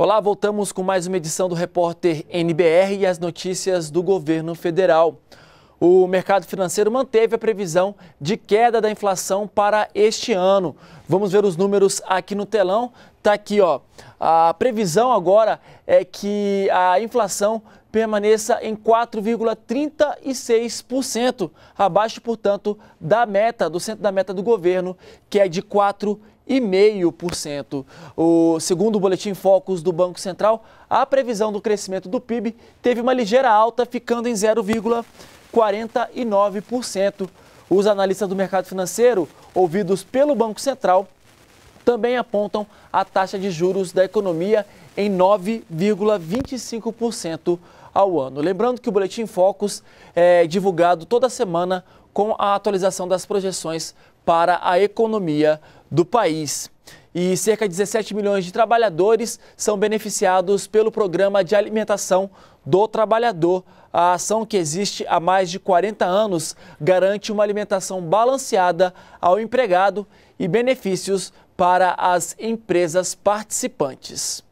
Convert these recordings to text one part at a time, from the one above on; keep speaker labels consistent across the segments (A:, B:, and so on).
A: Olá, voltamos com mais uma edição do Repórter NBR e as notícias do governo federal. O mercado financeiro manteve a previsão de queda da inflação para este ano. Vamos ver os números aqui no telão. Tá aqui, ó. A previsão agora é que a inflação permaneça em 4,36%, abaixo, portanto, da meta, do centro da meta do governo, que é de 4,5% cento. O segundo boletim Focus do Banco Central, a previsão do crescimento do PIB teve uma ligeira alta, ficando em 0,49%. Os analistas do mercado financeiro, ouvidos pelo Banco Central, também apontam a taxa de juros da economia em 9,25% ao ano. Lembrando que o Boletim Focus é divulgado toda semana com a atualização das projeções para a economia do país. E cerca de 17 milhões de trabalhadores são beneficiados pelo Programa de Alimentação do Trabalhador. A ação que existe há mais de 40 anos garante uma alimentação balanceada ao empregado e benefícios para as empresas participantes.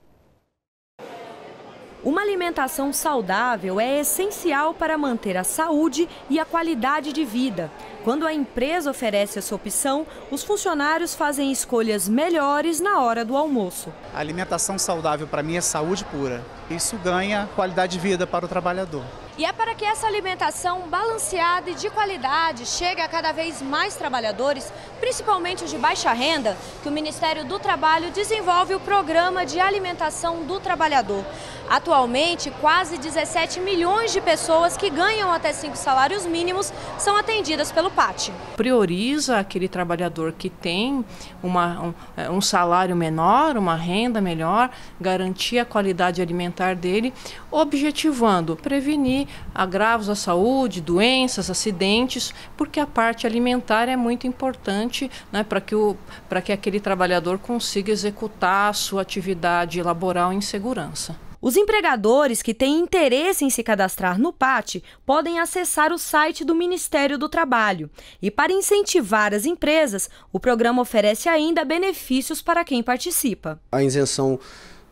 B: Uma alimentação saudável é essencial para manter a saúde e a qualidade de vida. Quando a empresa oferece essa opção, os funcionários fazem escolhas melhores na hora do almoço. A alimentação saudável para mim é saúde pura. Isso ganha qualidade de vida para o trabalhador. E é para que essa alimentação balanceada e de qualidade chegue a cada vez mais trabalhadores, principalmente os de baixa renda, que o Ministério do Trabalho desenvolve o Programa de Alimentação do Trabalhador. Atualmente, quase 17 milhões de pessoas que ganham até cinco salários mínimos são atendidas pelo PAT. Prioriza aquele trabalhador que tem uma, um, é, um salário menor, uma renda melhor, garantir a qualidade alimentar dele, objetivando prevenir agravos à saúde, doenças, acidentes, porque a parte alimentar é muito importante né, para que, o, que aquele trabalhador consiga executar a sua atividade laboral em segurança. Os empregadores que têm interesse em se cadastrar no PAT podem acessar o site do Ministério do Trabalho. E para incentivar as empresas, o programa oferece ainda benefícios para quem participa.
A: A isenção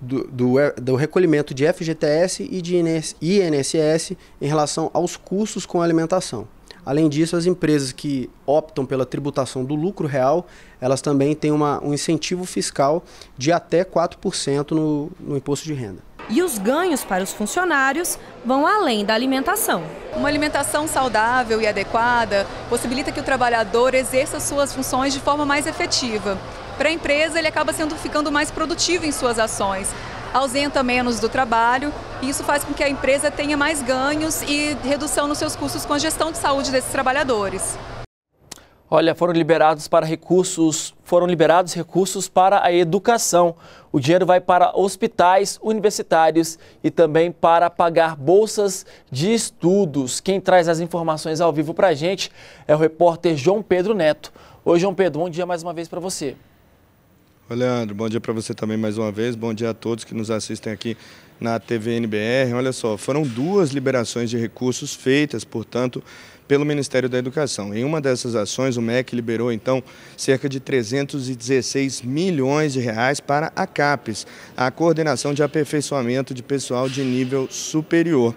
A: do, do, é, do, recolhimento de FGTS e de INSS em relação aos custos com alimentação. Além disso, as empresas que optam pela tributação do lucro real, elas também têm uma, um incentivo fiscal de até 4% no, no imposto de renda.
B: E os ganhos para os funcionários vão além da alimentação. Uma alimentação saudável e adequada possibilita que o trabalhador exerça suas funções de forma mais efetiva. Para a empresa, ele acaba sendo ficando mais produtivo em suas ações, ausenta menos do trabalho, e isso faz com que a empresa tenha mais ganhos e redução nos seus custos com a gestão de saúde desses trabalhadores.
A: Olha, foram liberados para recursos, foram liberados recursos para a educação. O dinheiro vai para hospitais universitários e também para pagar bolsas de estudos. Quem traz as informações ao vivo para a gente é o repórter João Pedro Neto. Oi, João Pedro, bom dia mais uma vez para você.
C: Oi, Leandro, bom dia para você também mais uma vez. Bom dia a todos que nos assistem aqui na TV NBR. Olha só, foram duas liberações de recursos feitas, portanto, pelo Ministério da Educação. Em uma dessas ações, o MEC liberou, então, cerca de 316 milhões de reais para a CAPES, a Coordenação de Aperfeiçoamento de Pessoal de Nível Superior.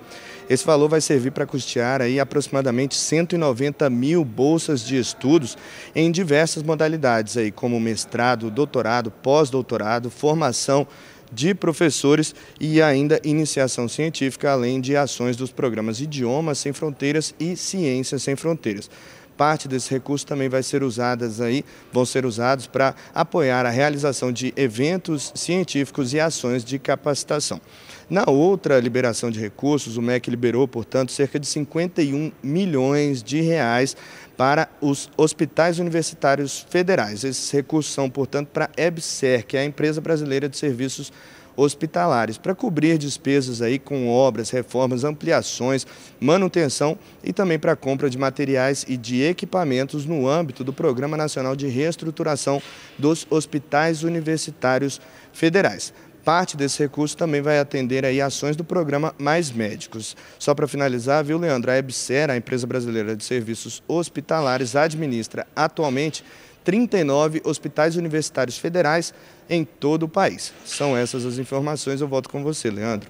C: Esse valor vai servir para custear aí aproximadamente 190 mil bolsas de estudos em diversas modalidades, aí, como mestrado, doutorado, pós-doutorado, formação de professores e ainda iniciação científica, além de ações dos programas Idiomas Sem Fronteiras e Ciências Sem Fronteiras parte desses recursos também vai ser usadas aí, vão ser usados para apoiar a realização de eventos científicos e ações de capacitação. Na outra liberação de recursos, o MEC liberou, portanto, cerca de 51 milhões de reais para os hospitais universitários federais. Esses recursos são, portanto, para a EBSER, que é a Empresa Brasileira de Serviços hospitalares, para cobrir despesas aí com obras, reformas, ampliações, manutenção e também para compra de materiais e de equipamentos no âmbito do Programa Nacional de Reestruturação dos Hospitais Universitários Federais parte desse recurso também vai atender aí ações do programa Mais Médicos. Só para finalizar, viu, Leandro? A EBSER, a Empresa Brasileira de Serviços Hospitalares, administra atualmente 39 hospitais universitários federais em todo o país. São essas as informações, eu volto com você, Leandro.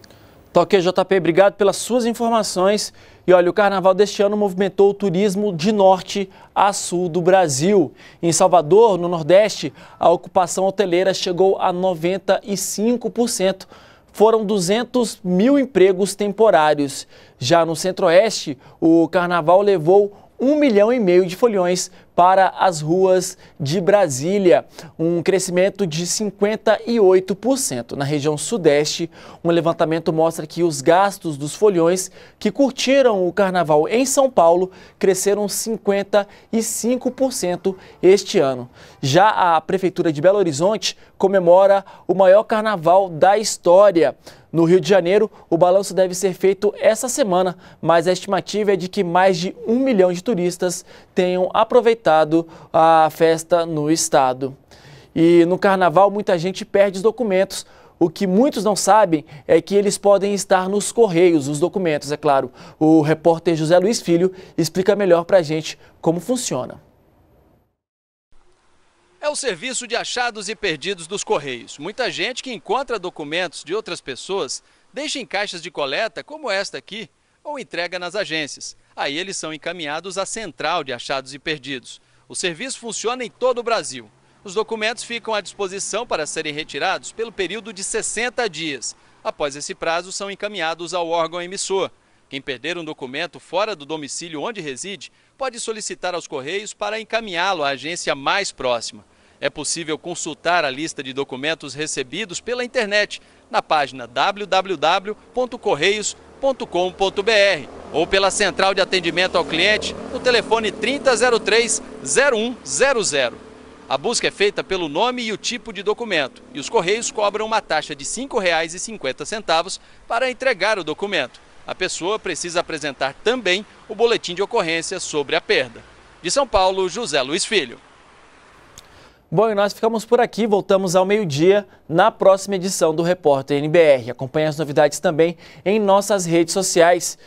A: Toque JP, obrigado pelas suas informações. E olha, o carnaval deste ano movimentou o turismo de norte a sul do Brasil. Em Salvador, no Nordeste, a ocupação hoteleira chegou a 95%. Foram 200 mil empregos temporários. Já no Centro-Oeste, o carnaval levou um milhão e meio de folhões para as ruas de Brasília, um crescimento de 58%. Na região sudeste, um levantamento mostra que os gastos dos folhões que curtiram o carnaval em São Paulo cresceram 55% este ano. Já a Prefeitura de Belo Horizonte comemora o maior carnaval da história. No Rio de Janeiro, o balanço deve ser feito essa semana, mas a estimativa é de que mais de um milhão de turistas tenham aproveitado adaptado à festa no estado. E no carnaval muita gente perde os documentos. O que muitos não sabem é que eles podem estar nos correios, os documentos, é claro. O repórter José Luiz Filho explica melhor para a gente como funciona.
D: É o serviço de achados e perdidos dos correios. Muita gente que encontra documentos de outras pessoas deixa em caixas de coleta, como esta aqui, ou entrega nas agências. Aí eles são encaminhados à Central de Achados e Perdidos. O serviço funciona em todo o Brasil. Os documentos ficam à disposição para serem retirados pelo período de 60 dias. Após esse prazo, são encaminhados ao órgão emissor. Quem perder um documento fora do domicílio onde reside pode solicitar aos Correios para encaminhá-lo à agência mais próxima. É possível consultar a lista de documentos recebidos pela internet na página www.correios.com.br ou pela central de atendimento ao cliente no telefone 3003-0100. A busca é feita pelo nome e o tipo de documento e os Correios cobram uma taxa de R$ 5,50 para entregar o documento. A pessoa precisa apresentar também o boletim de ocorrência sobre a perda. De São Paulo, José Luiz Filho.
A: Bom, e nós ficamos por aqui, voltamos ao meio-dia na próxima edição do Repórter NBR. Acompanhe as novidades também em nossas redes sociais.